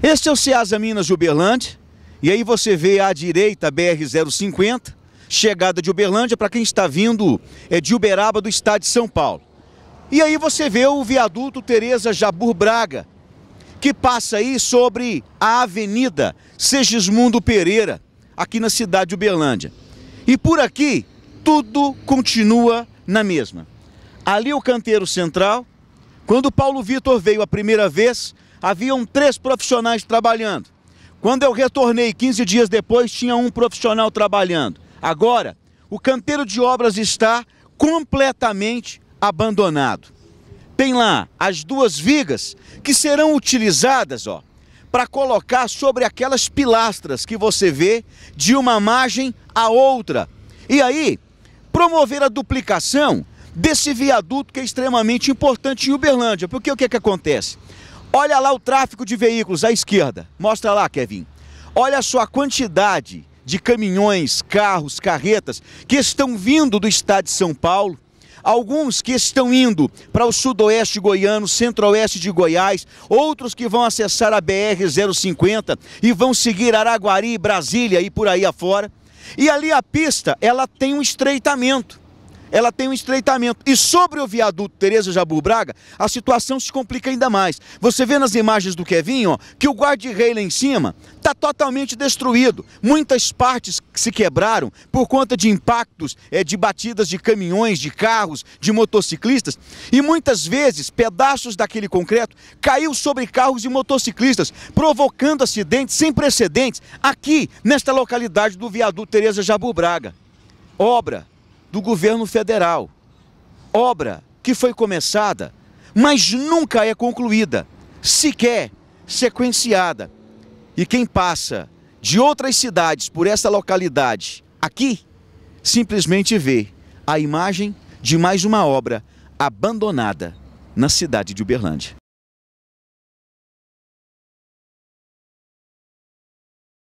Este é o Ceasa Minas de Uberlândia, e aí você vê à direita BR-050, chegada de Uberlândia, para quem está vindo é de Uberaba, do estado de São Paulo. E aí você vê o viaduto Tereza Jabur Braga, que passa aí sobre a Avenida Segismundo Pereira, aqui na cidade de Uberlândia. E por aqui, tudo continua na mesma. Ali o canteiro central. Quando Paulo Vitor veio a primeira vez, haviam três profissionais trabalhando. Quando eu retornei 15 dias depois, tinha um profissional trabalhando. Agora, o canteiro de obras está completamente abandonado. Tem lá as duas vigas que serão utilizadas ó, para colocar sobre aquelas pilastras que você vê de uma margem à outra. E aí, promover a duplicação desse viaduto que é extremamente importante em Uberlândia. Porque o que, é que acontece? Olha lá o tráfego de veículos à esquerda. Mostra lá, Kevin. Olha só a quantidade de caminhões, carros, carretas que estão vindo do estado de São Paulo. Alguns que estão indo para o sudoeste goiano, centro-oeste de Goiás, outros que vão acessar a BR-050 e vão seguir Araguari, Brasília e por aí afora. E ali a pista, ela tem um estreitamento ela tem um estreitamento. E sobre o viaduto Tereza Jabu Braga, a situação se complica ainda mais. Você vê nas imagens do Kevin, ó, que o guarda-rei lá em cima está totalmente destruído. Muitas partes se quebraram por conta de impactos é, de batidas de caminhões, de carros, de motociclistas. E muitas vezes pedaços daquele concreto caiu sobre carros e motociclistas, provocando acidentes sem precedentes aqui nesta localidade do viaduto Tereza Jabu Braga. Obra do governo federal. Obra que foi começada, mas nunca é concluída, sequer sequenciada. E quem passa de outras cidades por essa localidade aqui, simplesmente vê a imagem de mais uma obra abandonada na cidade de Uberlândia.